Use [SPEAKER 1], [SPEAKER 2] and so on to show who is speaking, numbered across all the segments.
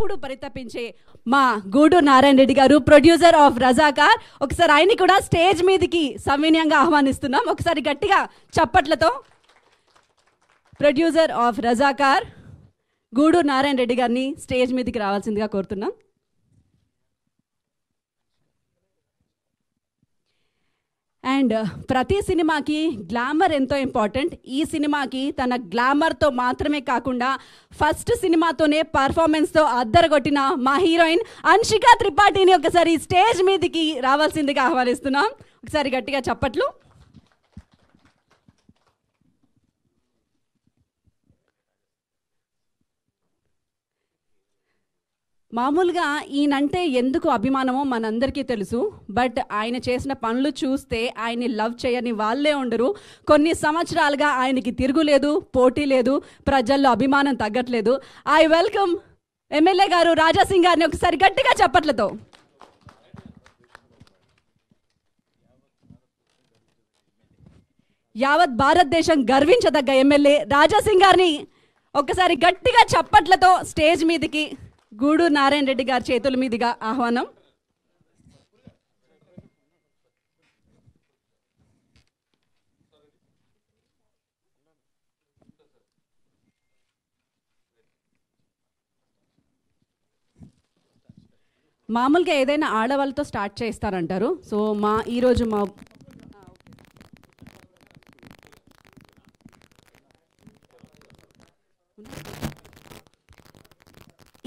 [SPEAKER 1] ఎప్పుడు పరితపించే మా గూడు నారాయణ రెడ్డి గారు ప్రొడ్యూసర్ ఆఫ్ రజాకార్ ఒకసారి ఆయన కూడా స్టేజ్ మీదకి సవినయంగా ఆహ్వానిస్తున్నాం ఒకసారి గట్టిగా చప్పట్లతో ప్రొడ్యూసర్ ఆఫ్ రజాకార్ గూడు నారాయణ రెడ్డి గారిని స్టేజ్ మీదకి రావాల్సిందిగా కోరుతున్నాం అండ్ uh, ప్రతి సినిమాకి గ్లామర్ ఎంతో ఇంపార్టెంట్ ఈ సినిమాకి తన గ్లామర్తో మాత్రమే కాకుండా ఫస్ట్ సినిమాతోనే పర్ఫార్మెన్స్తో అద్దరగొట్టిన మా హీరోయిన్ అన్షిక త్రిపాఠిని ఒకసారి స్టేజ్ మీదకి రావాల్సిందిగా ఆహ్వానిస్తున్నాం ఒకసారి గట్టిగా చప్పట్లు మామూలుగా ఈయనంటే ఎందుకు అభిమానమో మనందరికీ తెలుసు బట్ ఆయన చేసిన పనులు చూస్తే ఆయన్ని లవ్ చేయని వాళ్ళే ఉండరు కొన్ని సంవత్సరాలుగా ఆయనకి తిరుగులేదు పోటీ లేదు ప్రజల్లో అభిమానం తగ్గట్లేదు ఐ వెల్కమ్ ఎమ్మెల్యే గారు రాజాసింగ్ గారిని ఒకసారి గట్టిగా చెప్పట్లతో యావత్ భారతదేశం గర్వించదగ్గ ఎమ్మెల్యే రాజాసింగ్ గారిని ఒకసారి గట్టిగా చప్పట్లతో స్టేజ్ మీదకి గూడు నారాయణ రెడ్డి గారి చేతుల మీదుగా ఆహ్వానం మామూలుగా ఏదైనా ఆడవాళ్ళతో స్టార్ట్ చేస్తారంటారు సో మా ఈరోజు మా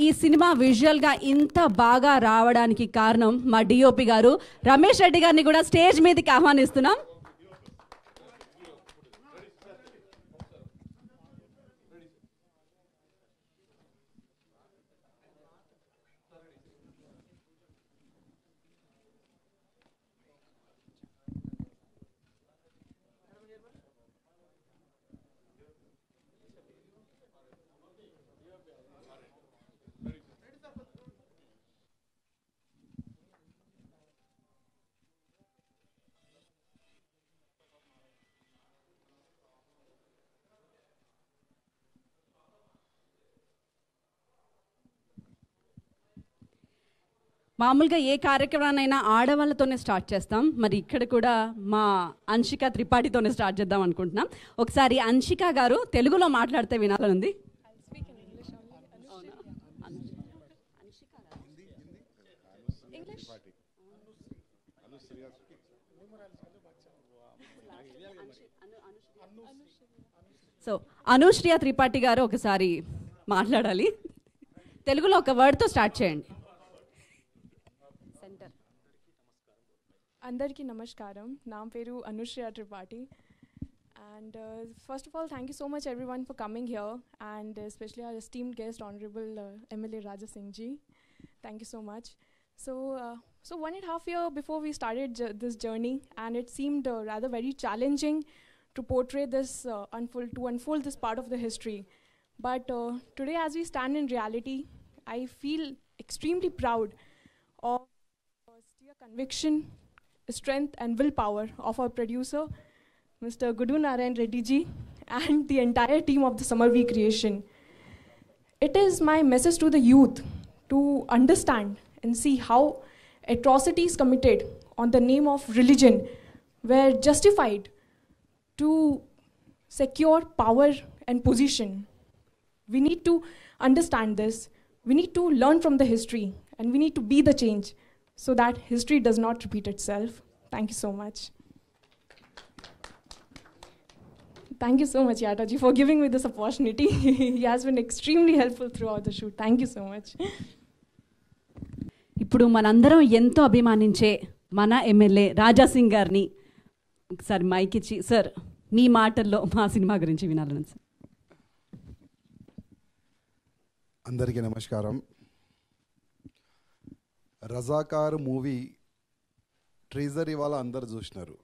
[SPEAKER 1] ఈ సినిమా విజువల్గా ఇంత బాగా రావడానికి కారణం మా డిఓపి గారు రమేష్ రెడ్డి గారిని కూడా స్టేజ్ మీదకి ఆహ్వానిస్తున్నాం మామూలుగా ఏ కార్యక్రమాన్నైనా ఆడవాళ్ళతోనే స్టార్ట్ చేస్తాం మరి ఇక్కడ కూడా మా అంశిక త్రిపాఠితోనే స్టార్ట్ చేద్దాం అనుకుంటున్నాం ఒకసారి అంశిక గారు తెలుగులో మాట్లాడితే వినాలనుంది సో అనుశ్రియ త్రిపాఠి గారు ఒకసారి మాట్లాడాలి తెలుగులో ఒక వర్డ్తో స్టార్ట్ చేయండి
[SPEAKER 2] అందరికీ నమస్కారం నా పేరు Anushriya Tripathi and first of all thank you so much everyone for coming here and especially our esteem guest honourable MLA Raja Singh ji thank you so So, uh, so one and a half year before we started this journey, and it seemed uh, rather very challenging to portray this uh, unfold to unfold this part of the history. But uh, today, as we stand in reality, I feel extremely proud of austere conviction strength and willpower of our producer, Mr. Gudu Narayan Reddy ji, and the entire team of the Summer V Creation. It is my message to the youth to understand and see how atrocities committed on the name of religion were justified to secure power and position. We need to understand this. We need to learn from the history and we need to be the change. so that history does not repeat itself. Thank you so much. Thank you so much, Yataji, for giving me this opportunity. he has been extremely helpful throughout the shoot. Thank you so much.
[SPEAKER 1] ఇప్పుడు మనందరం ఎంతో అభిమానించే మన MLA Raja Singh గారిని sir mic ఇచ్చి sir మీ మాటల్లో మా cinema గురించి వినాలని సార్
[SPEAKER 3] అందరికీ నమస్కారం రజాకార్ మూవీ ట్రీజర్ ఇవాళ అందరు చూసినారు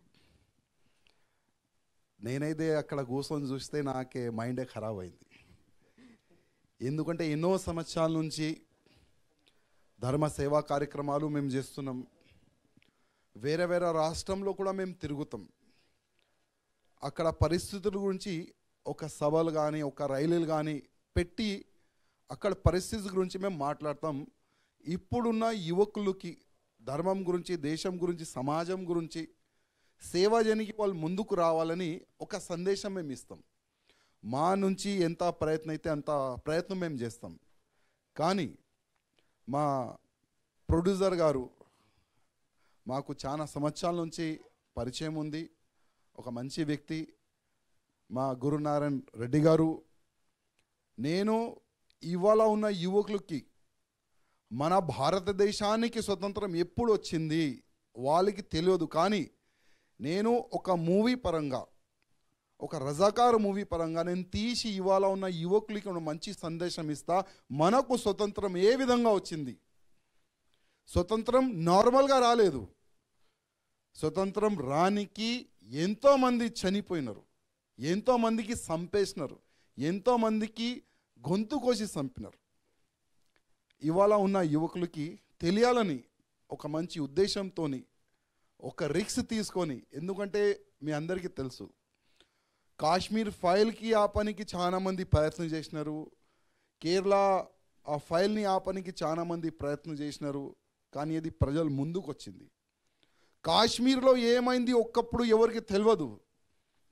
[SPEAKER 3] నేనైతే అక్కడ కూర్చొని చూస్తే నాకే మైండే ఖరాబ్ అయింది ఎందుకంటే ఎన్నో సంవత్సరాల నుంచి ధర్మ సేవా కార్యక్రమాలు మేము చేస్తున్నాం వేరే వేరే రాష్ట్రంలో కూడా మేము తిరుగుతాం అక్కడ పరిస్థితుల గురించి ఒక సభలు కానీ ఒక రైలులు కానీ పెట్టి అక్కడ పరిస్థితి గురించి మేము మాట్లాడతాం ఇప్పుడున్న యువకులకి ధర్మం గురించి దేశం గురించి సమాజం గురించి సేవాజనికి వాళ్ళు ముందుకు రావాలని ఒక సందేశం మేము ఇస్తాం మా నుంచి ఎంత ప్రయత్నం అయితే అంత ప్రయత్నం మేము చేస్తాం కానీ మా ప్రొడ్యూసర్ గారు మాకు చాలా సంవత్సరాల నుంచి పరిచయం ఉంది ఒక మంచి వ్యక్తి మా గురునారాయణ రెడ్డి గారు నేను ఇవాళ ఉన్న యువకులకి మన భారతదేశానికి స్వతంత్రం ఎప్పుడు వచ్చింది వాళ్ళకి తెలియదు కానీ నేను ఒక మూవీ పరంగా ఒక రజాకారు మూవీ పరంగా నేను తీసి ఇవాళ ఉన్న యువకులకి మంచి సందేశం ఇస్తా మనకు స్వతంత్రం ఏ విధంగా వచ్చింది స్వతంత్రం నార్మల్గా రాలేదు స్వతంత్రం రానికి ఎంతోమంది చనిపోయినారు ఎంతోమందికి చంపేసినారు ఎంతోమందికి గొంతు కోసి చంపినారు ఇవాళ ఉన్న యువకులకి తెలియాలని ఒక మంచి ఉద్దేశంతో ఒక రిక్స్ తీసుకొని ఎందుకంటే మీ అందరికీ తెలుసు కాశ్మీర్ ఫైల్కి ఆ పనికి చాలామంది ప్రయత్నం చేసినారు కేరళ ఆ ఫైల్ని ఆ పనికి చాలామంది ప్రయత్నం చేసినారు కానీ అది ప్రజలు ముందుకు వచ్చింది కాశ్మీర్లో ఏమైంది ఒక్కప్పుడు ఎవరికి తెలియదు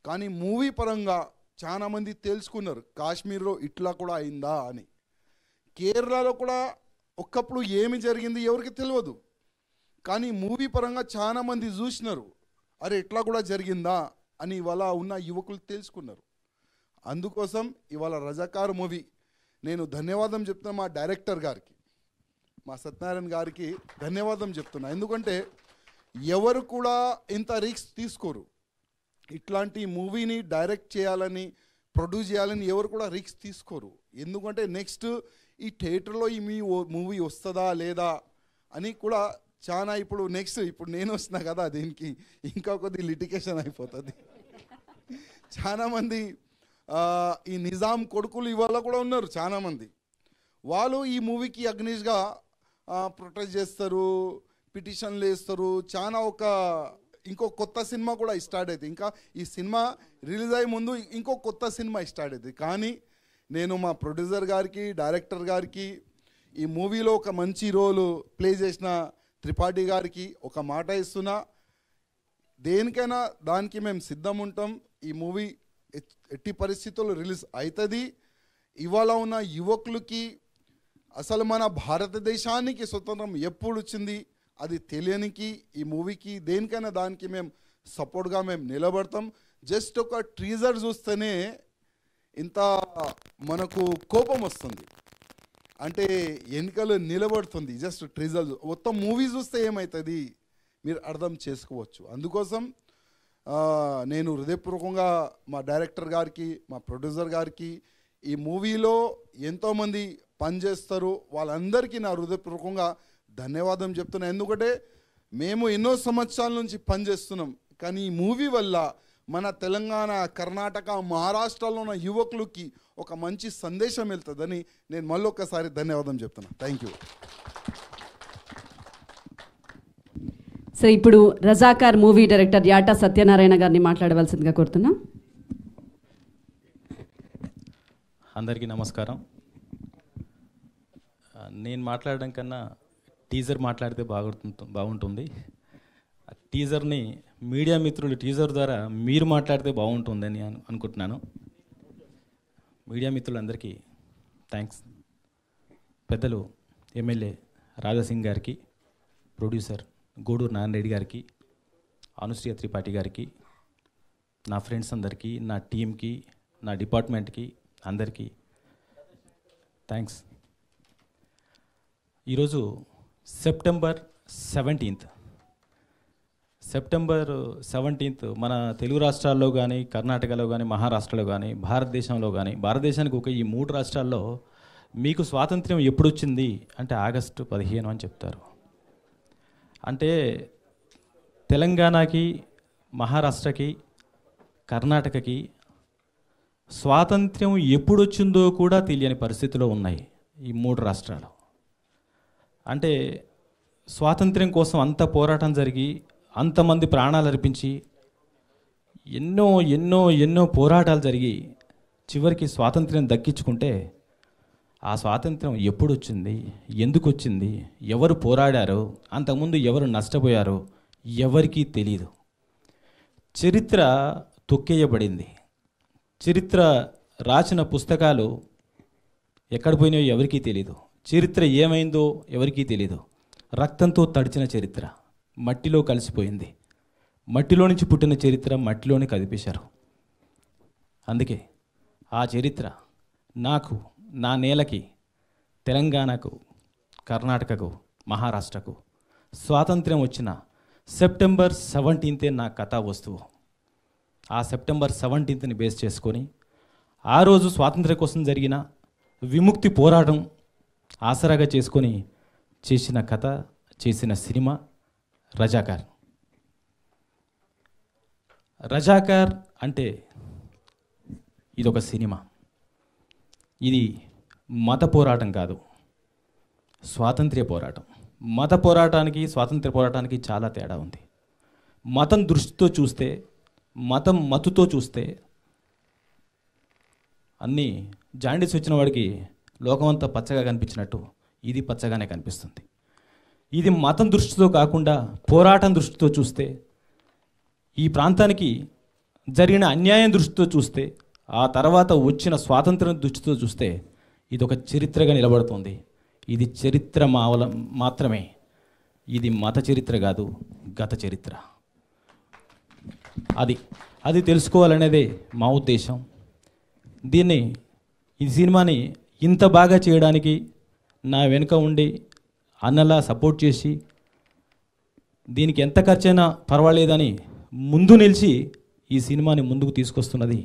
[SPEAKER 3] కానీ మూవీ పరంగా చాలామంది తెలుసుకున్నారు కాశ్మీర్లో ఇట్లా కూడా అయిందా అని కేరళలో కూడా ఒకప్పుడు ఏమి జరిగింది ఎవరికి తెలియదు కానీ మూవీ పరంగా చాలామంది చూసినారు అరే ఇట్లా కూడా జరిగిందా అని ఇవాళ ఉన్న యువకులు తెలుసుకున్నారు అందుకోసం ఇవాళ రజాకార్ మూవీ నేను ధన్యవాదం చెప్తున్నా మా డైరెక్టర్ గారికి మా సత్యనారాయణ గారికి ధన్యవాదం చెప్తున్నా ఎందుకంటే ఎవరు కూడా ఇంత రిక్స్ తీసుకోరు ఇట్లాంటి మూవీని డైరెక్ట్ చేయాలని ప్రొడ్యూస్ చేయాలని ఎవరు కూడా రిక్స్ తీసుకోరు ఎందుకంటే నెక్స్ట్ ఈ థియేటర్లో ఈ మీ మూవీ వస్తుందా లేదా అని కూడా చాలా ఇప్పుడు నెక్స్ట్ ఇప్పుడు నేను వస్తున్నా కదా దీనికి ఇంకా కొద్ది లిటికేషన్ అయిపోతుంది చాలామంది ఈ నిజాం కొడుకులు ఇవాళ కూడా ఉన్నారు చాలామంది వాళ్ళు ఈ మూవీకి అగ్నిష్గా ప్రొటెస్ట్ చేస్తారు పిటిషన్లు వేస్తారు చాలా ఒక ఇంకో కొత్త సినిమా కూడా స్టార్ట్ అవుతుంది ఇంకా ఈ సినిమా రిలీజ్ అయ్యే ముందు ఇంకో కొత్త సినిమా స్టార్ట్ అవుతుంది కానీ నేను మా ప్రొడ్యూసర్ గారికి డైరెక్టర్ గారికి ఈ మూవీలో ఒక మంచి రోలు ప్లే చేసిన త్రిపాఠి గారికి ఒక మాట ఇస్తున్నా దేనికైనా దానికి మేము సిద్ధం ఉంటాం ఈ మూవీ ఎట్టి పరిస్థితుల్లో రిలీజ్ అవుతుంది ఇవాళ ఉన్న యువకులకి అసలు మన భారతదేశానికి స్వతంత్రం ఎప్పుడు వచ్చింది అది తెలియనికి ఈ మూవీకి దేనికైనా దానికి మేము సపోర్ట్గా మేము నిలబడతాం జస్ట్ ఒక ట్రీజర్ చూస్తేనే ఇంత మనకు కోపం వస్తుంది అంటే ఎన్నికలు నిలబడుతుంది జస్ట్ ట్రిజల్ మొత్తం మూవీ చూస్తే ఏమవుతుంది మీరు అర్థం చేసుకోవచ్చు అందుకోసం నేను హృదయపూర్వకంగా మా డైరెక్టర్ గారికి మా ప్రొడ్యూసర్ గారికి ఈ మూవీలో ఎంతోమంది పనిచేస్తారు వాళ్ళందరికీ నా హృదయపూర్వకంగా ధన్యవాదం చెప్తున్నాను ఎందుకంటే మేము ఎన్నో సంవత్సరాల నుంచి పనిచేస్తున్నాం కానీ ఈ మూవీ వల్ల మన తెలంగాణ కర్ణాటక మహారాష్ట్రలో ఉన్న యువకులకి ఒక మంచి సందేశం వెళ్తుందని నేను మళ్ళొక్కసారి ధన్యవాదం చెప్తున్నా థ్యాంక్ యూ
[SPEAKER 1] సరే ఇప్పుడు రజాకార్ మూవీ డైరెక్టర్ యాటా సత్యనారాయణ గారిని మాట్లాడవలసిందిగా కోరుతున్నా
[SPEAKER 4] అందరికీ నమస్కారం నేను మాట్లాడడం కన్నా టీజర్ మాట్లాడితే బాగుంటుంది బాగుంటుంది టీజర్ని మీడియా మిత్రులు టీజర్ ద్వారా మీరు మాట్లాడితే బాగుంటుందని అనుకుంటున్నాను మీడియా మిత్రులందరికీ థ్యాంక్స్ పెద్దలు ఎమ్మెల్యే రాజాసింగ్ గారికి ప్రొడ్యూసర్ గూడూరు నారాయణరెడ్డి గారికి అనుశ్రీయ త్రిపాఠి గారికి నా ఫ్రెండ్స్ అందరికీ నా టీంకి నా డిపార్ట్మెంట్కి అందరికీ థ్యాంక్స్ ఈరోజు సెప్టెంబర్ సెవెంటీన్త్ సెప్టెంబర్ సెవెంటీన్త్ మన తెలుగు రాష్ట్రాల్లో కానీ కర్ణాటకలో కానీ మహారాష్ట్రలో కానీ భారతదేశంలో కానీ భారతదేశానికి ఒక ఈ మూడు రాష్ట్రాల్లో మీకు స్వాతంత్ర్యం ఎప్పుడు వచ్చింది అంటే ఆగస్టు పదిహేను అని చెప్తారు అంటే తెలంగాణకి మహారాష్ట్రకి కర్ణాటకకి స్వాతంత్ర్యం ఎప్పుడు వచ్చిందో కూడా తెలియని పరిస్థితిలో ఉన్నాయి ఈ మూడు రాష్ట్రాలు అంటే స్వాతంత్ర్యం కోసం అంత పోరాటం జరిగి అంతమంది ప్రాణాలు అర్పించి ఎన్నో ఎన్నో ఎన్నో పోరాటాలు జరిగి చివరికి స్వాతంత్ర్యం దక్కించుకుంటే ఆ స్వాతంత్రం ఎప్పుడు వచ్చింది ఎందుకు వచ్చింది ఎవరు పోరాడారు అంతకుముందు ఎవరు నష్టపోయారు ఎవరికీ తెలియదు చరిత్ర తొక్కేయబడింది చరిత్ర రాసిన పుస్తకాలు ఎక్కడ పోయినాయో ఎవరికీ తెలియదు చరిత్ర ఏమైందో ఎవరికీ తెలియదు రక్తంతో తడిచిన చరిత్ర మట్టిలో కలిసిపోయింది మట్టిలో నుంచి పుట్టిన చరిత్ర మట్టిలోనే కదిపేశారు అందుకే ఆ చరిత్ర నాకు నా నేలకి తెలంగాణకు కర్ణాటకకు మహారాష్ట్రకు స్వాతంత్ర్యం వచ్చిన సెప్టెంబర్ సెవెంటీన్తే నా కథా వస్తువు ఆ సెప్టెంబర్ సెవెంటీన్త్ని బేస్ చేసుకొని ఆ రోజు స్వాతంత్ర్యం కోసం జరిగిన విముక్తి పోరాటం ఆసరాగా చేసుకొని చేసిన కథ చేసిన సినిమా రజాకార్ రజాకార్ అంటే ఇది ఒక సినిమా ఇది మత పోరాటం కాదు స్వాతంత్ర్య పోరాటం మత పోరాటానికి స్వాతంత్ర్య పోరాటానికి చాలా తేడా ఉంది మతం దృష్టితో చూస్తే మతం మతుతో చూస్తే అన్నీ జాండీస్ వచ్చిన వాడికి లోకమంతా పచ్చగా కనిపించినట్టు ఇది పచ్చగానే కనిపిస్తుంది ఇది మతం దృష్టితో కాకుండా పోరాటం దృష్టితో చూస్తే ఈ ప్రాంతానికి జరిగిన అన్యాయం దృష్టితో చూస్తే ఆ తర్వాత వచ్చిన స్వాతంత్రం దృష్టితో చూస్తే ఇది ఒక చరిత్రగా నిలబడుతుంది ఇది చరిత్ర మావల మాత్రమే ఇది మత చరిత్ర కాదు గత చరిత్ర అది అది తెలుసుకోవాలనేదే మా ఉద్దేశం దీన్ని ఈ సినిమాని ఇంత బాగా చేయడానికి నా వెనుక ఉండి అన్నలా సపోర్ట్ చేసి దీనికి ఎంత ఖర్చైనా పర్వాలేదని ముందు నిలిచి ఈ సినిమాని ముందుకు తీసుకొస్తున్నది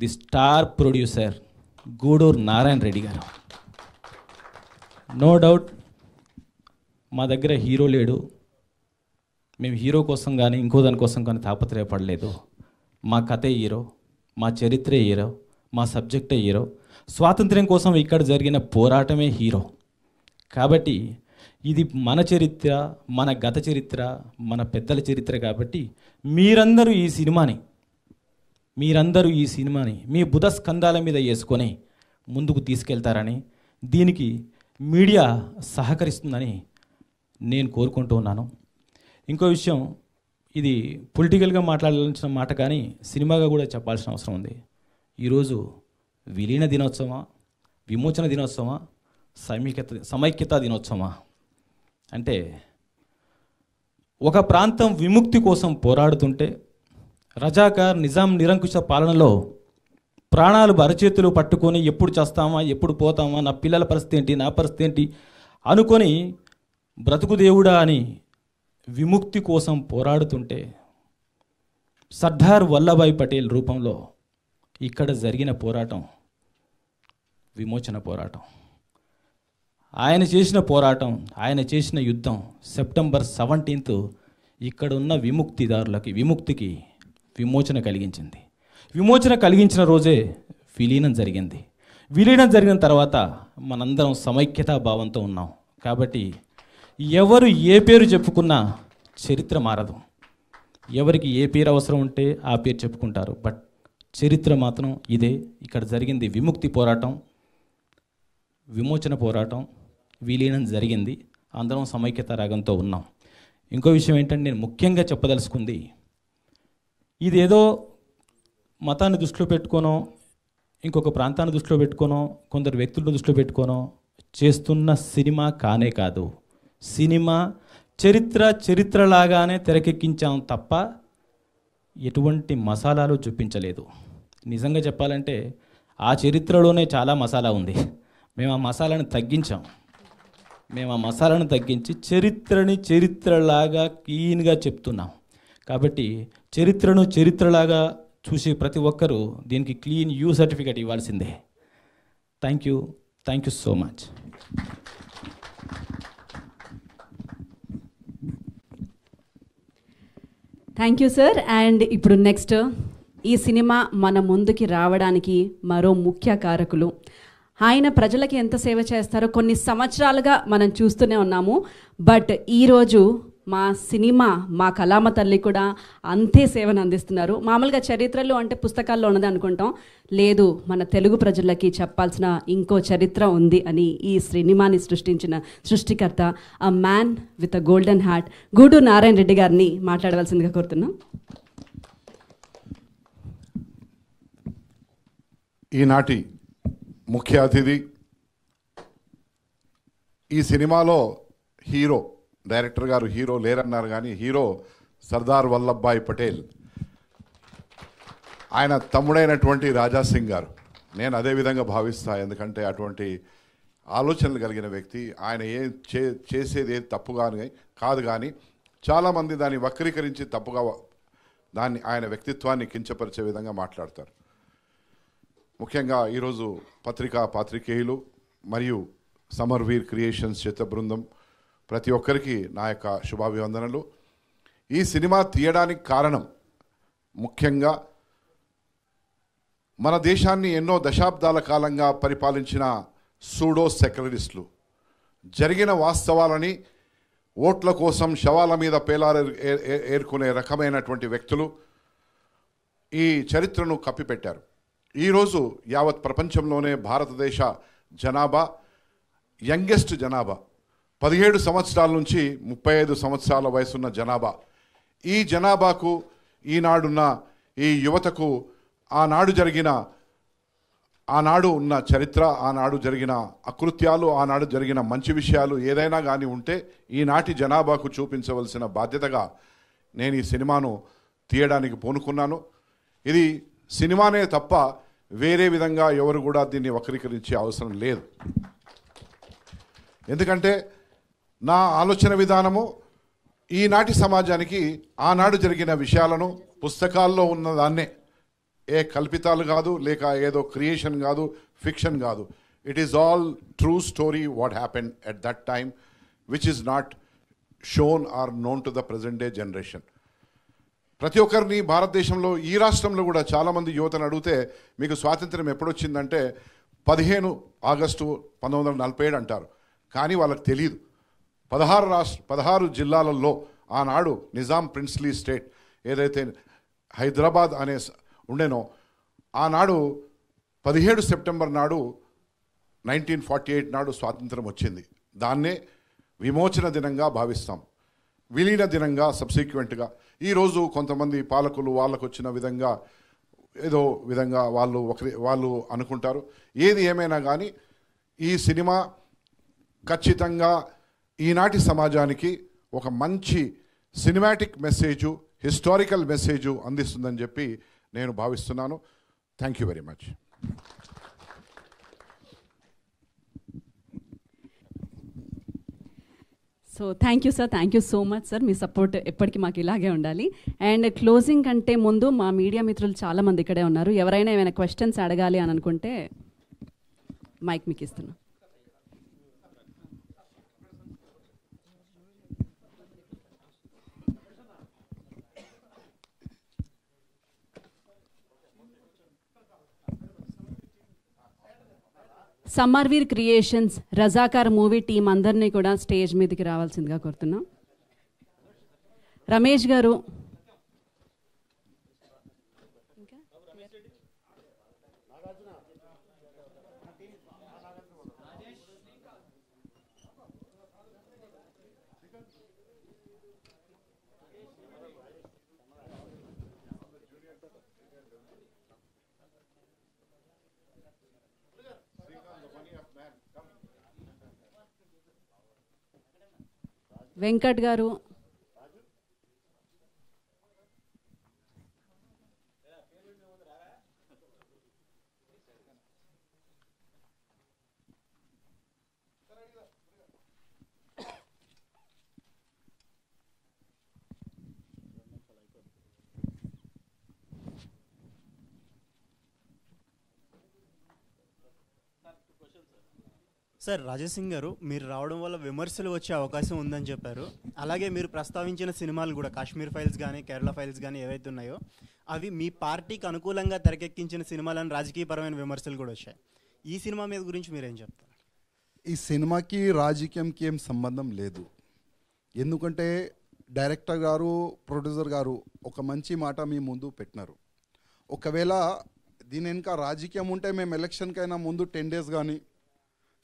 [SPEAKER 4] the star producer Guduru Narayana Reddy గారు నో డౌట్ మా దగ్గర హీరో లేడు మేము హీరో కోసం కానీ ఇంకో దానికోసం కానీ తాపత్రయపడలేదు మా కథే హీరో మా చరిత్రే హీరో మా సబ్జెక్టే హీరో స్వాతంత్ర్యం కోసం ఇక్కడ జరిగిన పోరాటమే హీరో కాబట్టి ఇది మన చరిత్ర మన గత చరిత్ర మన పెద్దల చరిత్ర కాబట్టి మీరందరూ ఈ సినిమాని మీరందరూ ఈ సినిమాని మీ బుధస్కంధాల మీద వేసుకొని ముందుకు తీసుకెళ్తారని దీనికి మీడియా సహకరిస్తుందని నేను కోరుకుంటూ ఉన్నాను ఇంకో విషయం ఇది పొలిటికల్గా మాట్లాడాల్సిన మాట కానీ సినిమాగా కూడా చెప్పాల్సిన అవసరం ఉంది ఈరోజు విలీన దినోత్సవమా విమోచన దినోత్సవమా సమైక్యత సమైక్యతా దినోత్సవమా అంటే ఒక ప్రాంతం విముక్తి కోసం పోరాడుతుంటే రజాకార్ నిజాం నిరంకుశ పాలనలో ప్రాణాలు అరచేతులు పట్టుకొని ఎప్పుడు చేస్తామా ఎప్పుడు పోతామా నా పిల్లల పరిస్థితి ఏంటి నా పరిస్థితి ఏంటి అనుకొని బ్రతుకు దేవుడా అని విముక్తి కోసం పోరాడుతుంటే సర్దార్ వల్లభాయ్ పటేల్ రూపంలో ఇక్కడ జరిగిన పోరాటం విమోచన పోరాటం ఆయన చేసిన పోరాటం ఆయన చేసిన యుద్ధం సెప్టెంబర్ సెవెంటీన్త్ ఇక్కడ ఉన్న విముక్తిదారులకి విముక్తికి విమోచన కలిగించింది విమోచన కలిగించిన రోజే విలీనం జరిగింది విలీనం జరిగిన తర్వాత మనందరం సమైక్యతా భావంతో ఉన్నాం కాబట్టి ఎవరు ఏ పేరు చెప్పుకున్నా చరిత్ర మారదు ఎవరికి ఏ పేరు అవసరం ఉంటే ఆ పేరు చెప్పుకుంటారు బట్ చరిత్ర మాత్రం ఇదే ఇక్కడ జరిగింది విముక్తి పోరాటం విమోచన పోరాటం విలీనం జరిగింది అందరం సమైక్యత రాగంతో ఉన్నాం ఇంకో విషయం ఏంటంటే నేను ముఖ్యంగా చెప్పదలుచుకుంది ఇదేదో మతాన్ని దృష్టిలో పెట్టుకోనో ఇంకొక ప్రాంతాన్ని దృష్టిలో పెట్టుకోనో కొందరు వ్యక్తులను దృష్టిలో పెట్టుకోనో చేస్తున్న సినిమా కానే కాదు సినిమా చరిత్ర చరిత్రలాగానే తెరకెక్కించాం తప్ప ఎటువంటి మసాలాలు చూపించలేదు నిజంగా చెప్పాలంటే ఆ చరిత్రలోనే చాలా మసాలా ఉంది మేము ఆ మసాలాను తగ్గించాం మేము ఆ మసాలాను తగ్గించి చరిత్రని చరిత్రలాగా క్లీన్గా చెప్తున్నాం కాబట్టి చరిత్రను చరిత్రలాగా చూసే ప్రతి ఒక్కరూ దీనికి క్లీన్ యూ సర్టిఫికేట్ ఇవ్వాల్సిందే thank you thank you so much
[SPEAKER 1] thank you sir and ఇప్పుడు నెక్స్ట్ ఈ సినిమా మన ముందుకి రావడానికి మరో ముఖ్య కారకులు ఆయన ప్రజలకి ఎంత సేవ చేస్తారో కొన్ని సంవత్సరాలుగా మనం చూస్తూనే ఉన్నాము బట్ ఈరోజు మా సినిమా మా కళామ తల్లి కూడా అంతే సేవను అందిస్తున్నారు మామూలుగా చరిత్రలు అంటే పుస్తకాల్లో ఉన్నది అనుకుంటాం లేదు మన తెలుగు ప్రజలకి చెప్పాల్సిన ఇంకో చరిత్ర ఉంది అని ఈ సినిమాని సృష్టించిన సృష్టికర్త a man with a golden heart Gudur Narayana Reddy గారిని మాట్లాడవలసిందిగా కోరుతున్నాం
[SPEAKER 5] ఈనాటి ముఖ్య అతిథి ఈ సినిమాలో హీరో డైరెక్టర్ గారు హీరో లేరన్నారు కానీ హీరో సర్దార్ వల్లభాయ్ పటేల్ ఆయన తమ్ముడైనటువంటి రాజాసింగ్ గారు నేను అదేవిధంగా భావిస్తా ఎందుకంటే అటువంటి ఆలోచనలు కలిగిన వ్యక్తి ఆయన ఏం చే చేసేది ఏది తప్పుగా కాదు కానీ చాలామంది దాన్ని వక్రీకరించి తప్పుగా దాన్ని ఆయన వ్యక్తిత్వాన్ని కించపరిచే విధంగా మాట్లాడతారు ముఖ్యంగా ఈరోజు పత్రికా పాత్రికేయులు మరియు సమర్ వీర్ క్రియేషన్స్ చిత్ర బృందం ప్రతి ఒక్కరికి నా యొక్క శుభాభివందనలు ఈ సినిమా తీయడానికి కారణం ముఖ్యంగా మన దేశాన్ని ఎన్నో దశాబ్దాల కాలంగా పరిపాలించిన సూడో సెక్యులరిస్టులు జరిగిన వాస్తవాలని ఓట్ల కోసం శవాల మీద పేలారు ఏర్కొనే రకమైనటువంటి వ్యక్తులు ఈ చరిత్రను కప్పిపెట్టారు ఈరోజు యావత్ ప్రపంచంలోనే భారతదేశ జనాభా యంగెస్ట్ జనాభా పదిహేడు సంవత్సరాల నుంచి ముప్పై ఐదు సంవత్సరాల వయసున్న జనాభా ఈ జనాభాకు ఈనాడున్న ఈ యువతకు ఆనాడు జరిగిన ఆనాడు ఉన్న చరిత్ర ఆనాడు జరిగిన అకృత్యాలు ఆనాడు జరిగిన మంచి విషయాలు ఏదైనా కానీ ఉంటే ఈనాటి జనాభాకు చూపించవలసిన బాధ్యతగా నేను ఈ సినిమాను తీయడానికి పూనుకున్నాను ఇది సినిమానే తప్ప వేరే విధంగా ఎవరు కూడా దీన్ని వక్రీకరించే అవసరం లేదు ఎందుకంటే నా ఆలోచన విధానము ఈనాటి సమాజానికి ఆనాడు జరిగిన విషయాలను పుస్తకాల్లో ఉన్నదాన్నే ఏ కల్పితాలు కాదు లేక ఏదో క్రియేషన్ కాదు ఫిక్షన్ కాదు it is all true story what happen at that time which is not shown or known to the present day generation ప్రతి ఒక్కరిని భారతదేశంలో ఈ రాష్ట్రంలో కూడా చాలామంది యువతను అడిగితే మీకు స్వాతంత్రం ఎప్పుడొచ్చిందంటే పదిహేను ఆగస్టు పంతొమ్మిది వందల నలభై ఏడు అంటారు కానీ వాళ్ళకి తెలియదు పదహారు రాష్ట్ర పదహారు జిల్లాలలో ఆనాడు నిజాం ప్రిన్స్లీ స్టేట్ ఏదైతే హైదరాబాద్ అనే ఉండేనో ఆనాడు పదిహేడు సెప్టెంబర్ నాడు నైన్టీన్ ఫార్టీ ఎయిట్ నాడు స్వాతంత్రం వచ్చింది దాన్నే విమోచన దినంగా భావిస్తాం విలీన దినంగా సబ్సిక్వెంట్గా ఈరోజు కొంతమంది పాలకులు వాళ్ళకు వచ్చిన విధంగా ఏదో విధంగా వాళ్ళు ఒకరి వాళ్ళు అనుకుంటారు ఏది ఏమైనా కానీ ఈ సినిమా ఖచ్చితంగా ఈనాటి సమాజానికి ఒక మంచి సినిమాటిక్ మెసేజు హిస్టారికల్ మెసేజు అందిస్తుందని చెప్పి నేను భావిస్తున్నాను thank you very much
[SPEAKER 1] so thank you sir thank you so much sir మీ సపోర్ట్ ఎప్పటికీ మాకు ఇలాగే ఉండాలి అండ్ క్లోజింగ్ కంటే ముందు మా మీడియా మిత్రులు చాలామంది ఇక్కడే ఉన్నారు ఎవరైనా ఏమైనా క్వశ్చన్స్ అడగాలి అని అనుకుంటే మైక్ మీకు ఇస్తున్నాను Samarveer creations Razakar movie team అందరినీ కూడా స్టేజ్ మీదకి రావాల్సిందిగా కోరుతున్నాం రమేష్ గారు వెంకట్ గారు
[SPEAKER 4] సార్ రాజసింగ్ గారు మీరు రావడం వల్ల విమర్శలు వచ్చే అవకాశం ఉందని చెప్పారు అలాగే మీరు ప్రస్తావించిన సినిమాలు కూడా కాశ్మీర్ ఫైల్స్ కానీ కేరళ ఫైల్స్ కానీ ఏవైతే ఉన్నాయో అవి మీ పార్టీకి అనుకూలంగా తెరకెక్కించిన సినిమాలని రాజకీయపరమైన విమర్శలు కూడా వచ్చాయి ఈ సినిమా మీద గురించి మీరేం చెప్తారు
[SPEAKER 3] ఈ సినిమాకి రాజకీయంకి ఏం సంబంధం లేదు ఎందుకంటే డైరెక్టర్ గారు ప్రొడ్యూసర్ గారు ఒక మంచి మాట మీ ముందు పెట్టినారు ఒకవేళ దీని వెనుక రాజకీయం ఉంటే మేము ఎలక్షన్కైనా ముందు టెన్ డేస్ కానీ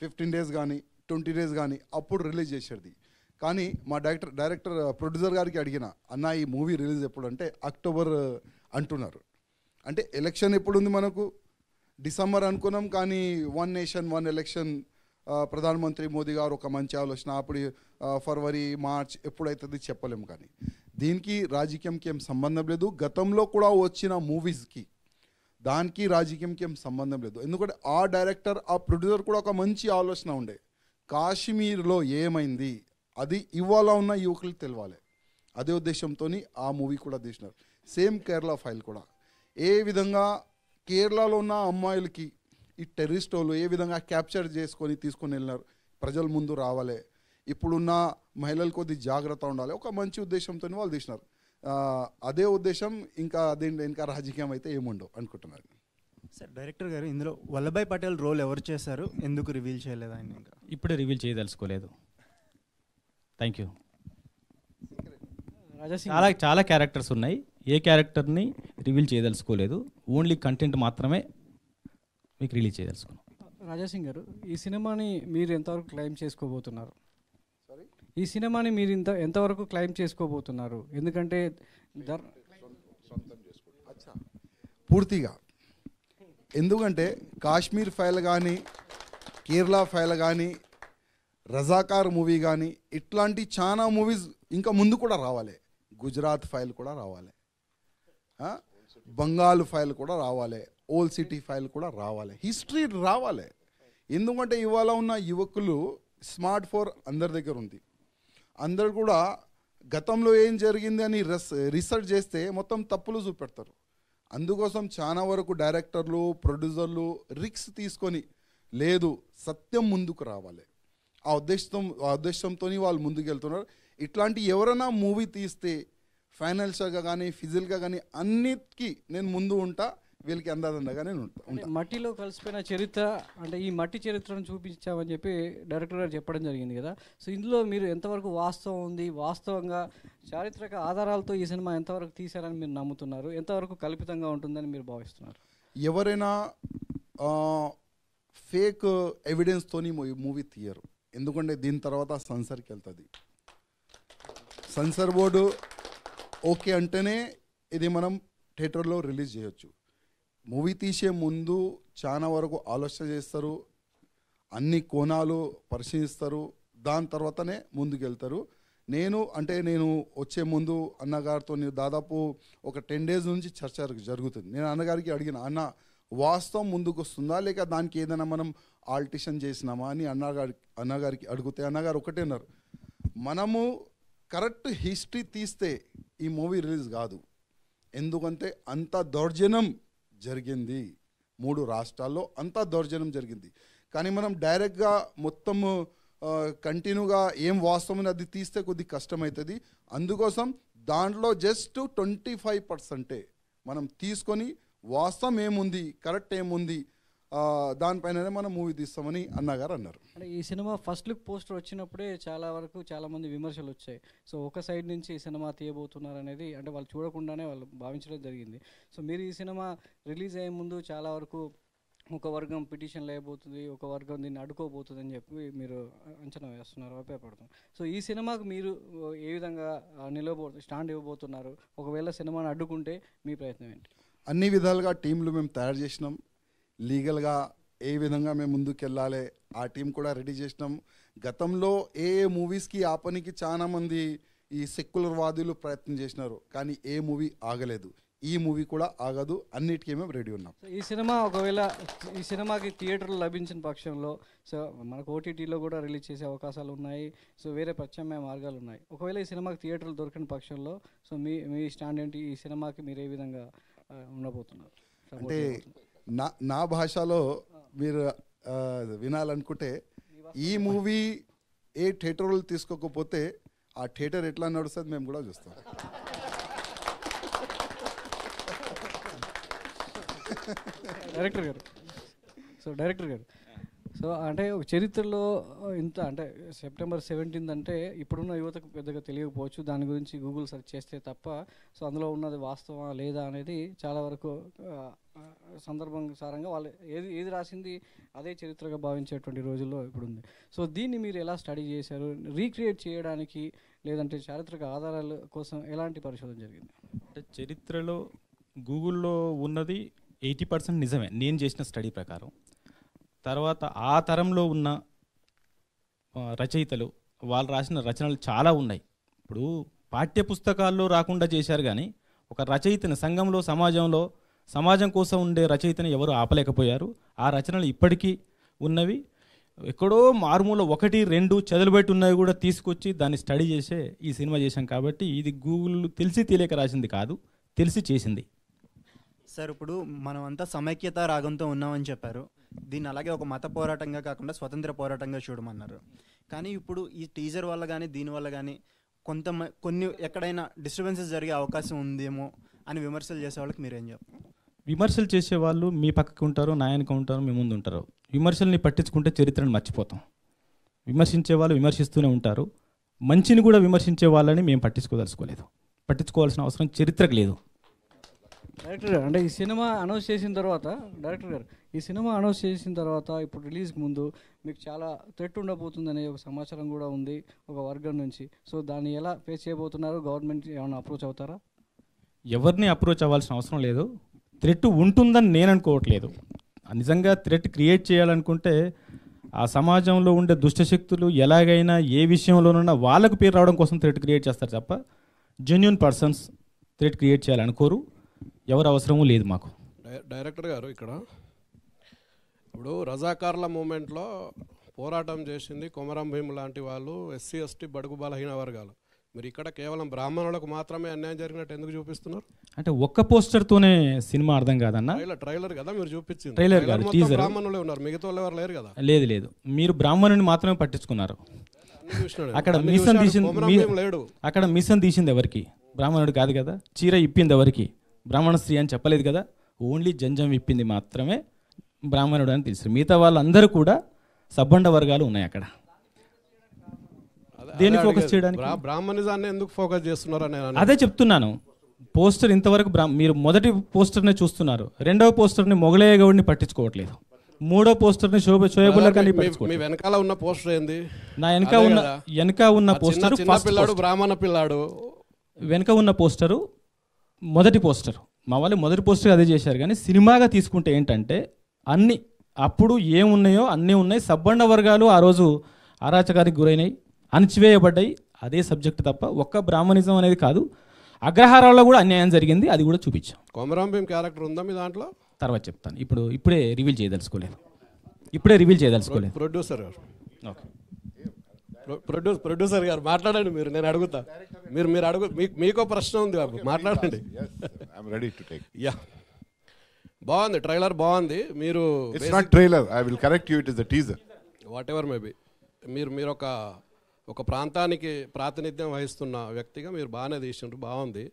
[SPEAKER 3] ఫిఫ్టీన్ డేస్ కానీ ట్వంటీ డేస్ కానీ అప్పుడు రిలీజ్ చేసేది కానీ మా డైరెక్టర్ డైరెక్టర్ ప్రొడ్యూసర్ గారికి అడిగిన అన్న ఈ మూవీ రిలీజ్ ఎప్పుడు అంటే అక్టోబర్ అంటున్నారు అంటే ఎలక్షన్ ఎప్పుడుంది మనకు డిసెంబర్ అనుకున్నాం కానీ వన్ నేషన్ వన్ ఎలక్షన్ ప్రధానమంత్రి మోదీ గారు ఒక మంచి ఆలోచన అప్పుడు uh, ఫర్వరి మార్చ్ ఎప్పుడైతుంది చెప్పలేము కానీ దీనికి రాజకీయంకి ఏం సంబంధం లేదు గతంలో కూడా వచ్చిన మూవీస్కి దానికి రాజకీయంకి ఏం సంబంధం లేదు ఎందుకంటే ఆ డైరెక్టర్ ఆ ప్రొడ్యూసర్ కూడా ఒక మంచి ఆలోచన ఉండే కాశ్మీర్లో ఏమైంది అది ఇవాళ ఉన్న యువకులు తెలియాలి అదే ఉద్దేశంతో ఆ మూవీ కూడా తీసినారు సేమ్ కేరళ ఫైల్ కూడా ఏ విధంగా కేరళలో ఉన్న అమ్మాయిలకి ఈ టెర్రిస్ట్ వాళ్ళు ఏ విధంగా క్యాప్చర్ చేసుకొని తీసుకొని వెళ్ళినారు ప్రజల ముందు రావాలి ఇప్పుడున్న మహిళలు కొద్ది జాగ్రత్త ఉండాలి ఒక మంచి ఉద్దేశంతో వాళ్ళు తీసినారు అదే ఉద్దేశం ఇంకా అదేంటి ఇంకా రాజకీయం అయితే ఏముండవు అనుకుంటున్నారు
[SPEAKER 4] సార్ డైరెక్టర్ గారు ఇందులో వల్లభాయ్ పటేల్ రోల్ ఎవరు చేశారు ఎందుకు రివీల్ చేయలేదు ఆయన ఇంకా ఇప్పుడే రివీల్ చేయదలుచుకోలేదు థ్యాంక్ యూ చాలా చాలా క్యారెక్టర్స్ ఉన్నాయి ఏ క్యారెక్టర్ని రివీల్ చేయదలుచుకోలేదు ఓన్లీ కంటెంట్ మాత్రమే మీకు రిలీజ్ చేయదలుచుకున్నాం
[SPEAKER 6] రాజాసింగ్ గారు ఈ సినిమాని మీరు ఎంతవరకు క్లెయిమ్ చేసుకోబోతున్నారు ఈ సినిమాని మీరు ఇంత ఎంతవరకు క్లైమ్ చేసుకోబోతున్నారు ఎందుకంటే పూర్తిగా
[SPEAKER 3] ఎందుకంటే కాశ్మీర్ ఫైల్ కానీ కేరళ ఫైల్ కానీ రజాకార్ మూవీ కానీ ఇట్లాంటి చాలా మూవీస్ ఇంకా ముందు కూడా రావాలి గుజరాత్ ఫైల్ కూడా రావాలి బంగాల్ ఫైల్ కూడా రావాలి ఓల్ సిటీ ఫైల్ కూడా రావాలి హిస్టరీ రావాలి ఎందుకంటే ఇవాళ ఉన్న యువకులు స్మార్ట్ ఫోన్ అందరి దగ్గర ఉంది అందరు కూడా గతంలో ఏం జరిగింది అని రీసెర్చ్ చేస్తే మొత్తం తప్పులు చూపెడతారు అందుకోసం చాలా వరకు డైరెక్టర్లు ప్రొడ్యూసర్లు రిక్స్ తీసుకొని లేదు సత్యం ముందుకు రావాలి ఆ ఉద్దేశంతో ఆ ఉద్దేశంతో వాళ్ళు ముందుకెళ్తున్నారు ఇట్లాంటి ఎవరైనా మూవీ తీస్తే ఫైనాన్షియల్గా కానీ ఫిజికల్గా కానీ అన్నిటికీ నేను ముందు ఉంటా వీళ్ళకి అందాదందగా
[SPEAKER 6] ఉంటా మట్టిలో కలిసిపోయిన చరిత్ర అంటే ఈ మట్టి చరిత్రను చూపించామని చెప్పి డైరెక్టర్ గారు చెప్పడం జరిగింది కదా సో ఇందులో మీరు ఎంతవరకు వాస్తవం ఉంది వాస్తవంగా చారిత్రక ఆధారాలతో ఈ సినిమా ఎంతవరకు తీశారని మీరు నమ్ముతున్నారు ఎంతవరకు కల్పితంగా ఉంటుందని మీరు భావిస్తున్నారు ఎవరైనా
[SPEAKER 3] ఫేక్ ఎవిడెన్స్తోని మూవీ తీయరు ఎందుకంటే దీని తర్వాత సెన్సర్కి వెళ్తుంది సెన్సర్ బోర్డు ఓకే అంటేనే ఇది మనం థియేటర్లో రిలీజ్ చేయొచ్చు మూవీ తీసే ముందు చాలా వరకు ఆలోచన చేస్తారు అన్ని కోణాలు పరిశీలిస్తారు దాని తర్వాతనే ముందుకెళ్తారు నేను అంటే నేను వచ్చే ముందు అన్నగారితో దాదాపు ఒక టెన్ డేస్ నుంచి చర్చ జరుగుతుంది నేను అన్నగారికి అడిగిన అన్న వాస్తవం ముందుకు వస్తుందా లేక దానికి ఏదైనా మనం ఆల్టిషన్ చేసినామా అని అన్నగారి అన్నగారికి అడిగితే అన్నగారు ఒకటే ఉన్నారు మనము కరెక్ట్ హిస్టరీ తీస్తే ఈ మూవీ రిలీజ్ కాదు ఎందుకంటే అంత దౌర్జన్యం జరిగింది మూడు రాష్ట్రాల్లో అంతా దౌర్జన్యం జరిగింది కానీ మనం డైరెక్ట్గా మొత్తము కంటిన్యూగా ఏం వాస్తవం అది తీస్తే కొద్ది కష్టమవుతుంది అందుకోసం దాంట్లో జస్ట్ ట్వంటీ ఫైవ్ పర్సెంటే మనం తీసుకొని వాస్తవం ఏముంది కరెక్ట్ ఏముంది దానిపైననే మనం మూవీ తీస్తామని అన్నగారు అన్నారు
[SPEAKER 6] అంటే ఈ సినిమా ఫస్ట్ లుక్ పోస్టర్ వచ్చినప్పుడే చాలా వరకు చాలా మంది విమర్శలు వచ్చాయి సో ఒక సైడ్ నుంచి ఈ సినిమా తీయబోతున్నారు అనేది అంటే వాళ్ళు చూడకుండానే వాళ్ళు భావించడం జరిగింది సో మీరు ఈ సినిమా రిలీజ్ అయ్యే ముందు చాలా వరకు ఒక వర్గం పిటిషన్ అయిపోతుంది ఒక వర్గం దీన్ని అడుకోబోతుంది అని చెప్పి మీరు అంచనా వేస్తున్నారు అభిప్రాయపడతాం సో ఈ సినిమాకు మీరు ఏ విధంగా నిలవబో స్టాండ్ ఇవ్వబోతున్నారు ఒకవేళ సినిమాని అడ్డుకుంటే మీ ప్రయత్నం ఏంటి
[SPEAKER 3] అన్ని విధాలుగా టీంలు మేము తయారు చేసినాం లీగల్గా ఏ విధంగా మేము ముందుకెళ్ళాలి ఆ టీం కూడా రెడీ చేసినాం గతంలో ఏ ఏ మూవీస్కి పనికి చాలామంది ఈ సెక్యులర్ వాదులు ప్రయత్నం చేసినారు కానీ ఏ మూవీ ఆగలేదు ఈ మూవీ కూడా ఆగదు అన్నిటికీ మేము రెడీ ఉన్నాం
[SPEAKER 6] ఈ సినిమా ఒకవేళ ఈ సినిమాకి థియేటర్లు లభించిన పక్షంలో సో మనకు ఓటీటీలో కూడా రిలీజ్ చేసే అవకాశాలు ఉన్నాయి సో వేరే ప్రత్యామ్నాయ మార్గాలు ఉన్నాయి ఒకవేళ ఈ సినిమాకి థియేటర్లు దొరికిన పక్షంలో సో మీ మీ స్టాండ్ ఏంటి ఈ సినిమాకి మీరు ఏ విధంగా ఉండబోతున్నారు అంటే
[SPEAKER 3] నా నా భాషలో మీరు వినాలనుకుంటే ఈ మూవీ ఏ థియేటర్లు తీసుకోకపోతే ఆ థియేటర్ ఎట్లా నడుస్తుంది మేము కూడా చూస్తాం
[SPEAKER 6] డైరెక్టర్ గారు సో డైరెక్టర్ గారు సో అంటే ఒక చరిత్రలో ఇంత అంటే సెప్టెంబర్ సెవెంటీన్త్ అంటే ఇప్పుడున్న యువతకు పెద్దగా తెలియకపోవచ్చు దాని గురించి గూగుల్ సెర్చ్ చేస్తే తప్ప సో అందులో ఉన్నది వాస్తవా లేదా అనేది చాలా వరకు సందర్భం సారంగా వాళ్ళు ఏది ఏది రాసింది అదే చరిత్రగా భావించేటువంటి రోజుల్లో ఇప్పుడు ఉంది సో దీన్ని మీరు ఎలా స్టడీ చేశారు రీక్రియేట్ చేయడానికి లేదంటే చారిత్రక ఆధారాల కోసం ఎలాంటి పరిశోధన జరిగింది
[SPEAKER 4] అంటే చరిత్రలో గూగుల్లో ఉన్నది ఎయిటీ పర్సెంట్ నిజమే నేను చేసిన స్టడీ ప్రకారం తర్వాత ఆ తరంలో ఉన్న రచయితలు వాళ్ళు రాసిన రచనలు చాలా ఉన్నాయి ఇప్పుడు పాఠ్యపుస్తకాల్లో రాకుండా చేశారు కానీ ఒక రచయితని సంఘంలో సమాజంలో సమాజం కోసం ఉండే రచయితని ఎవరు ఆపలేకపోయారు ఆ రచనలు ఇప్పటికీ ఉన్నవి ఎక్కడో మార్మూల ఒకటి రెండు చదువుబెట్టి ఉన్నవి కూడా తీసుకొచ్చి దాన్ని స్టడీ చేసే ఈ సినిమా చేశాం కాబట్టి ఇది గూగుల్ తెలిసి తెలియక రాసింది కాదు తెలిసి చేసింది సార్ ఇప్పుడు మనం అంతా సమైక్యత రాగంతో ఉన్నామని చెప్పారు దీన్ని అలాగే ఒక మత పోరాటంగా కాకుండా స్వతంత్ర పోరాటంగా చూడమన్నారు కానీ ఇప్పుడు ఈ టీజర్ వల్ల కానీ దీనివల్ల కానీ కొంత కొన్ని ఎక్కడైనా డిస్టర్బెన్సెస్ జరిగే అవకాశం ఉందేమో అని విమర్శలు చేసే వాళ్ళకి మీరేం చెప్పారు విమర్శలు చేసేవాళ్ళు మీ పక్కకి ఉంటారు నాయనకి ఉంటారు మీ ముందు ఉంటారు విమర్శల్ని పట్టించుకుంటే చరిత్రను మర్చిపోతాం విమర్శించే వాళ్ళు విమర్శిస్తూనే ఉంటారు మంచిని కూడా విమర్శించే వాళ్ళని మేము పట్టించుకోదలుచుకోలేదు పట్టించుకోవాల్సిన అవసరం చరిత్రకు లేదు
[SPEAKER 6] డైరెక్టర్ గారు అంటే ఈ సినిమా అనౌన్స్ చేసిన తర్వాత డైరెక్టర్ గారు ఈ సినిమా అనౌన్స్ చేసిన తర్వాత ఇప్పుడు రిలీజ్కి ముందు మీకు చాలా థ్రెట్ ఉండబోతుందనే ఒక సమాచారం కూడా ఉంది ఒక వర్గం నుంచి సో దాన్ని ఎలా ఫేస్ చేయబోతున్నారు గవర్నమెంట్ ఏమైనా అప్రోచ్ అవుతారా
[SPEAKER 4] ఎవరిని అప్రోచ్ అవ్వాల్సిన అవసరం లేదు థ్రెట్ ఉంటుందని నేను అనుకోవట్లేదు నిజంగా థ్రెట్ క్రియేట్ చేయాలనుకుంటే ఆ సమాజంలో ఉండే దుష్టశక్తులు ఎలాగైనా ఏ విషయంలోనైనా వాళ్ళకు పేరు రావడం కోసం థ్రెట్ క్రియేట్ చేస్తారు తప్ప జెన్యున్ పర్సన్స్ థ్రెట్ క్రియేట్ చేయాలనుకోరు ఎవరు అవసరమూ లేదు మాకు
[SPEAKER 7] డైరెక్టర్ గారు ఇక్కడ ఇప్పుడు రజాకార్ల మూమెంట్లో పోరాటం చేసింది కొమరం భీము లాంటి వాళ్ళు ఎస్సీ ఎస్టీ బడుగు బలహీన వర్గాలు మీరు ఇక్కడ కేవలం బ్రాహ్మణులకు మాత్రమే అన్యాయం జరిగినట్టు ఎందుకు చూపిస్తున్నారు
[SPEAKER 4] అంటే ఒక్క పోస్టర్ తోనే సినిమా అర్థం కాదన్న
[SPEAKER 7] ఇలా ట్రైలర్ కదా మీరు చూపించింది ట్రైలర్ కాదు టీజర్ బ్రాహ్మణులే ఉన్నారు మిగతా వాళ్ళు ఎవరు లేరు కదా
[SPEAKER 4] లేదు లేదు మీరు బ్రాహ్మణుని మాత్రమే పట్టించుకున్నారు
[SPEAKER 7] అక్కడ మిషన్ తీసింది లేడు
[SPEAKER 4] అక్కడ మిషన్ తీసింది ఎవరికి బ్రాహ్మణుడు కాదు కదా చీర ఇప్పింది ఎవరికి బ్రాహ్మణ స్త్రీ అని చెప్పలేదు కదా ఓన్లీ జంజం విప్పింది మాత్రమే బ్రాహ్మణుడు అని తెలుసు మిగతా వాళ్ళందరూ కూడా సబ్బండ వర్గాలు ఉన్నాయి అక్కడ దేని ఫోకస్ చేయడానికి
[SPEAKER 7] ఎందుకు ఫోకస్ చేస్తున్నారు అని అదే
[SPEAKER 4] చెప్తున్నాను పోస్టర్ ఇంతవరకు బ్రా మీరు మొదటి పోస్టర్ని చూస్తున్నారు రెండవ పోస్టర్ని మొగలయ్య గౌడిని పట్టించుకోవట్లేదు మూడో పోస్టర్ని శోభ కానీ
[SPEAKER 7] వెనకాల ఉన్న పోస్టర్ ఏంది నా వెనక ఉన్న వెనక ఉన్న పోస్టర్ బ్రాహ్మణ పిల్లాడు
[SPEAKER 4] వెనక ఉన్న పోస్టరు మొదటి పోస్టర్ మా వాళ్ళు మొదటి పోస్టర్ అదే చేశారు కానీ సినిమాగా తీసుకుంటే ఏంటంటే అన్ని అప్పుడు ఏమున్నాయో అన్నీ ఉన్నాయి సబ్బండ వర్గాలు ఆ రోజు అరాచకానికి గురైనాయి అణచివేయబడ్డాయి అదే సబ్జెక్ట్ తప్ప ఒక్క బ్రాహ్మణిజం అనేది కాదు అగ్రహారాల్లో కూడా అన్యాయం జరిగింది అది కూడా చూపించాం
[SPEAKER 7] భీమ్ క్యారెక్టర్ ఉందా మీ దాంట్లో
[SPEAKER 4] తర్వాత చెప్తాను ఇప్పుడు ఇప్పుడే రివీల్ చేయదలుచుకోలేదు ఇప్పుడే రివీల్ చేయదలుచుకోలేదు
[SPEAKER 7] ప్రొడ్యూసర్ గారు ఓకే ప్రొడ్యూసర్ ప్రొడ్యూసర్ గారు మాట్లాడండి మీరు నేను అడుగుతాను మీరు మీరు అడుగు మీకు మీకో ప్రశ్న ఉంది బాబు మాట్లాడండి రెడీ టు టేక్ యా బాగుంది ట్రైలర్ బాగుంది మీరు it's not
[SPEAKER 5] trailer I will correct you it is the teaser
[SPEAKER 7] whatever maybe మీరు మీరు ఒక ఒక ప్రాంతానికి ప్రాతినిధ్యం వహిస్తున్న వ్యక్తిగా మీరు బాగానే తీసిండ్రు బాగుంది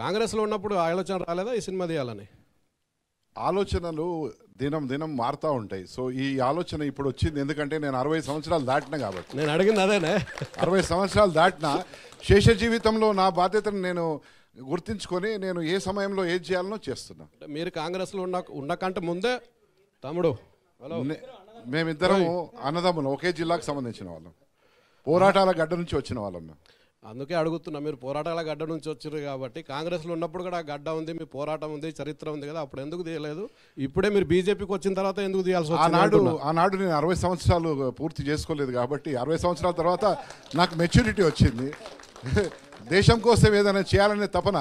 [SPEAKER 7] కాంగ్రెస్లో ఉన్నప్పుడు ఆలోచన రాలేదా ఈ సినిమా తీయాలని ఆలోచనలు
[SPEAKER 5] దినం దినం మారుతూ ఉంటాయి సో ఈ ఆలోచన ఇప్పుడు వచ్చింది ఎందుకంటే నేను అరవై సంవత్సరాలు దాటిన కాబట్టి నేను అడిగింది అదేనే అరవై సంవత్సరాలు దాటిన శేష జీవితంలో నా బాధ్యతను నేను గుర్తించుకొని నేను ఏ సమయంలో ఏం చేయాలనో చేస్తున్నా మీరు కాంగ్రెస్లో ఉన్న ఉండకంటే ముందే తమ్ముడు మేమిద్దరము అన్నదమ్ములం ఒకే జిల్లాకు సంబంధించిన వాళ్ళం పోరాటాల గడ్డ నుంచి వచ్చిన వాళ్ళం మేము
[SPEAKER 7] అందుకే అడుగుతున్నా మీరు పోరాటాల గడ్డ నుంచి వచ్చారు కాబట్టి కాంగ్రెస్లో ఉన్నప్పుడు కూడా గడ్డ ఉంది మీ పోరాటం ఉంది చరిత్ర ఉంది కదా అప్పుడు ఎందుకు తీయలేదు ఇప్పుడే మీరు బీజేపీకి వచ్చిన తర్వాత ఎందుకు తీయాల్సి ఆనాడు
[SPEAKER 5] ఆనాడు నేను అరవై సంవత్సరాలు పూర్తి చేసుకోలేదు కాబట్టి అరవై సంవత్సరాల తర్వాత నాకు మెచ్యూరిటీ వచ్చింది దేశం కోసం ఏదైనా చేయాలనే తపన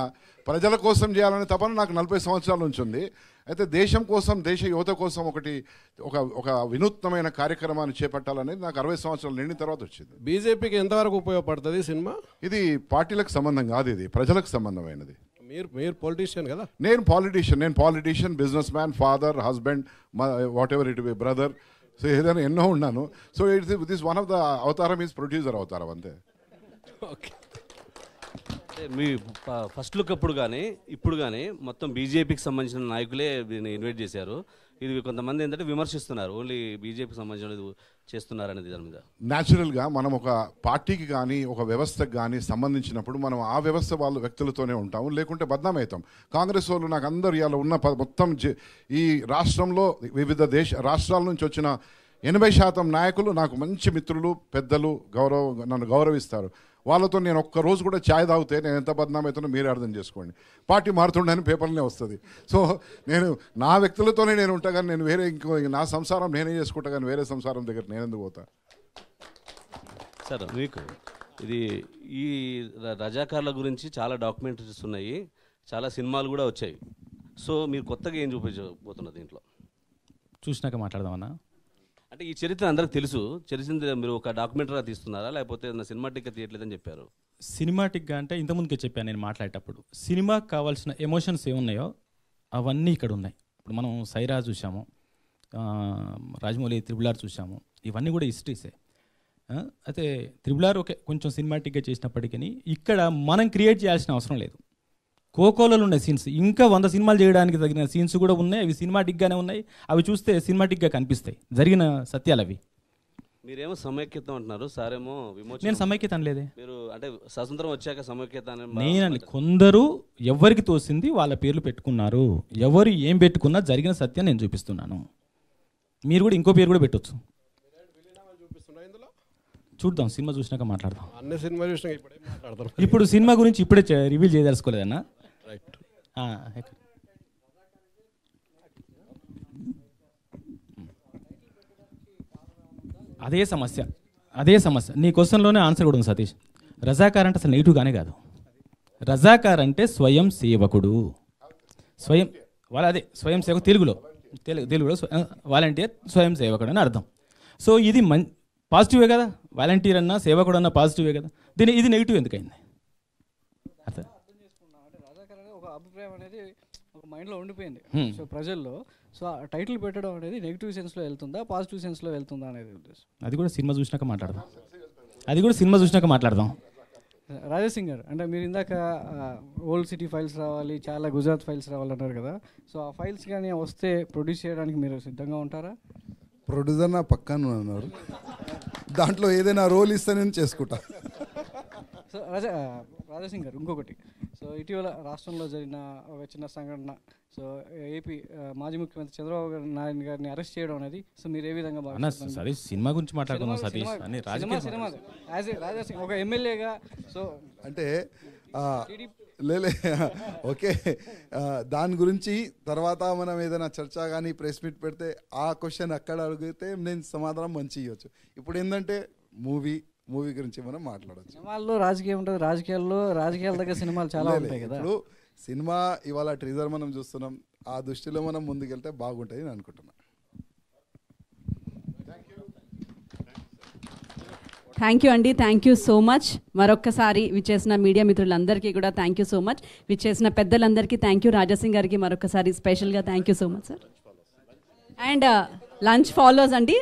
[SPEAKER 5] ప్రజల కోసం చేయాలనే తపన నాకు నలభై సంవత్సరాల నుంచి ఉంది అయితే దేశం కోసం దేశ యువత కోసం ఒకటి ఒక ఒక వినూత్నమైన కార్యక్రమాన్ని చేపట్టాలనేది నాకు అరవై సంవత్సరాలు నిండిన తర్వాత వచ్చింది బీజేపీకి ఎంతవరకు ఉపయోగపడుతుంది సినిమా ఇది పార్టీలకు సంబంధం కాదు ఇది ప్రజలకు సంబంధమైనది
[SPEAKER 7] మీరు మీరు పొలిటీషియన్ కదా
[SPEAKER 5] నేను పాలిటీషియన్ నేను politician businessman father husband whatever it be brother so ఏదైనా ఎన్నో ఉన్నాను so it's this one of the అవతారం ఈజ్ ప్రొడ్యూసర్ అవతారం అంతే ఓకే
[SPEAKER 6] అంటే మీ
[SPEAKER 4] ఫస్ట్ లుక్ అప్పుడు కానీ ఇప్పుడు కానీ మొత్తం బీజేపీకి సంబంధించిన నాయకులే దీన్ని ఇన్వైట్ చేశారు ఇది కొంతమంది ఏంటంటే విమర్శిస్తున్నారు ఓన్లీ బీజేపీకి సంబంధించిన చేస్తున్నారు అనేది దాని మీద
[SPEAKER 5] న్యాచురల్గా మనం ఒక పార్టీకి కానీ ఒక వ్యవస్థకు కానీ సంబంధించినప్పుడు మనం ఆ వ్యవస్థ వాళ్ళ వ్యక్తులతోనే ఉంటాము లేకుంటే బద్నామవుతాం కాంగ్రెస్ వాళ్ళు నాకు అందరు ఇలా ఉన్న మొత్తం ఈ రాష్ట్రంలో వివిధ దేశ రాష్ట్రాల నుంచి వచ్చిన ఎనభై శాతం నాయకులు నాకు మంచి మిత్రులు పెద్దలు గౌరవ నన్ను గౌరవిస్తారు వాళ్ళతో నేను ఒక్క రోజు కూడా ఛాయ్ తాగితే నేను ఎంత బద్నామవుతానో మీరే అర్థం చేసుకోండి పార్టీ మారుతుండని పేపర్లనే వస్తుంది సో నేను నా వ్యక్తులతోనే నేను ఉంటా కానీ నేను వేరే ఇంకో నా సంసారం నేనే చేసుకుంటా కానీ వేరే సంసారం దగ్గర నేను ఎందుకు పోతా
[SPEAKER 4] సార్ మీకు ఇది ఈ రజాకార్ల గురించి చాలా డాక్యుమెంటరీస్ ఉన్నాయి చాలా సినిమాలు కూడా వచ్చాయి సో మీరు కొత్తగా ఏం చూపించబోతున్నారు దీంట్లో చూసినాక మాట్లాడదామన్నా అంటే ఈ చరిత్ర అందరికి తెలుసు చరిత్ర మీరు ఒక డాక్యుమెంటరీ తీస్తున్నారా లేకపోతే నా సినిమాటిక్గా తీయట్లేదని చెప్పారు సినిమాటిక్గా అంటే ఇంతకుముందుకే చెప్పాను నేను మాట్లాడేటప్పుడు సినిమాకి కావాల్సిన ఎమోషన్స్ ఏమున్నాయో అవన్నీ ఇక్కడ ఉన్నాయి ఇప్పుడు మనం సైరా చూసాము రాజమౌళి త్రిబులార్ చూసాము ఇవన్నీ కూడా హిస్టరీసే అయితే త్రిబులార్ ఓకే కొంచెం సినిమాటిక్గా చేసినప్పటికీ ఇక్కడ మనం క్రియేట్ చేయాల్సిన అవసరం లేదు కోకోలలో ఉన్నాయి సీన్స్ ఇంకా వంద సినిమాలు చేయడానికి తగిన సీన్స్ కూడా ఉన్నాయి అవి సినిమాటిక్గానే ఉన్నాయి అవి చూస్తే సినిమాటిక్గా కనిపిస్తాయి జరిగిన సత్యాలు అవి మీరేమో సమైక్యతం అంటున్నారు సారేమో విమోచన నేను సమైక్యత లేదే మీరు అంటే స్వతంత్రం వచ్చాక సమైక్యత నేనండి కొందరు ఎవరికి తోసింది వాళ్ళ పేర్లు పెట్టుకున్నారు ఎవరు ఏం పెట్టుకున్నా జరిగిన సత్యం నేను చూపిస్తున్నాను మీరు కూడా ఇంకో పేరు కూడా పెట్టొచ్చు చూద్దాం సినిమా చూసినాక మాట్లాడదాం
[SPEAKER 7] అన్ని సినిమా చూసినాక ఇప్పుడు సినిమా గురించి
[SPEAKER 4] ఇప్పుడే రివీల్ చేయదలుచుకోలేదన్నా రైట్ అదే సమస్య అదే సమస్య నీ క్వశ్చన్లోనే ఆన్సర్ కూడా ఉంది సతీష్ రజాకార్ అంటే అసలు నెగిటివ్గానే కాదు రజాకార్ అంటే స్వయం సేవకుడు స్వయం వాళ్ళ అదే స్వయం సేవకు తెలుగులో తెలుగు తెలుగులో వాలంటీర్ స్వయం సేవకుడు అని అర్థం సో ఇది మం పాజిటివే కదా వాలంటీర్ అన్నా సేవకుడు అన్నా పాజిటివే కదా దీని ఇది నెగిటివ్ ఎందుకైంది అర్థం
[SPEAKER 6] మైండ్లో ఉండిపోయింది సో ప్రజల్లో సో ఆ టైటిల్ పెట్టడం అనేది నెగిటివ్ సెన్స్లో వెళ్తుందా పాజిటివ్ సెన్స్లో వెళ్తుందా అనేది
[SPEAKER 4] అది కూడా సినిమా చూసినాక మాట్లాడదాం అది కూడా సినిమా చూసినాక మాట్లాడదాం
[SPEAKER 6] రాజా గారు అంటే మీరు ఇందాక ఓల్డ్ సిటీ ఫైల్స్ రావాలి చాలా గుజరాత్ ఫైల్స్ రావాలన్నారు కదా సో ఆ ఫైల్స్ కానీ వస్తే ప్రొడ్యూస్ చేయడానికి మీరు సిద్ధంగా ఉంటారా
[SPEAKER 3] ప్రొడ్యూసర్ నా పక్కన ఉన్నారు దాంట్లో ఏదైనా రోల్ ఇస్తే నేను చేసుకుంటా
[SPEAKER 6] సో రాజా రాజా గారు ఇంకొకటి సో ఇటీవల రాష్ట్రంలో జరిగిన ఒక చిన్న సంఘటన సో ఏపీ మాజీ ముఖ్యమంత్రి చంద్రబాబు గారు నారాయణ గారిని అరెస్ట్ చేయడం అనేది సో మీరు ఏ విధంగా భావిస్తున్నారు సినిమా గురించి మాట్లాడుకుందాం సతీష్ అని cinema cinema as Raja Singh ఒక ఎమ్మెల్యేగా సో అంటే లేలే
[SPEAKER 3] ఓకే దాని గురించి తర్వాత మనం ఏదైనా చర్చ కానీ ప్రెస్ మీట్ పెడితే ఆ క్వశ్చన్ అక్కడ అడిగితే నేను సమాధానం మంచి ఇవ్వచ్చు ఇప్పుడు ఏంటంటే మూవీ మూవీ గురించి మనం మాట్లాడచ్చు
[SPEAKER 6] సినిమాల్లో రాజకీయం ఉంటుంది రాజకీయాల్లో రాజకీయాల దగ్గర సినిమాలు చాలా ఉంటాయి కదా ఇప్పుడు
[SPEAKER 3] సినిమా ఇవాళ ట్రీజర్ మనం చూస్తున్నాం ఆ దృష్టిలో మనం ముందుకెళ్తే బాగుంటుంది అని అనుకుంటున్నాను
[SPEAKER 1] థ్యాంక్ యూ అండి థ్యాంక్ యూ సో మచ్ మరొక్కసారి విచ్చేసిన మీడియా మిత్రులందరికీ కూడా థ్యాంక్ యూ సో మచ్ విచ్చేసిన పెద్దలందరికీ థ్యాంక్ యూ రాజాసింగ్ గారికి మరొకసారి స్పెషల్గా thank you so much sir and lunch follows అండి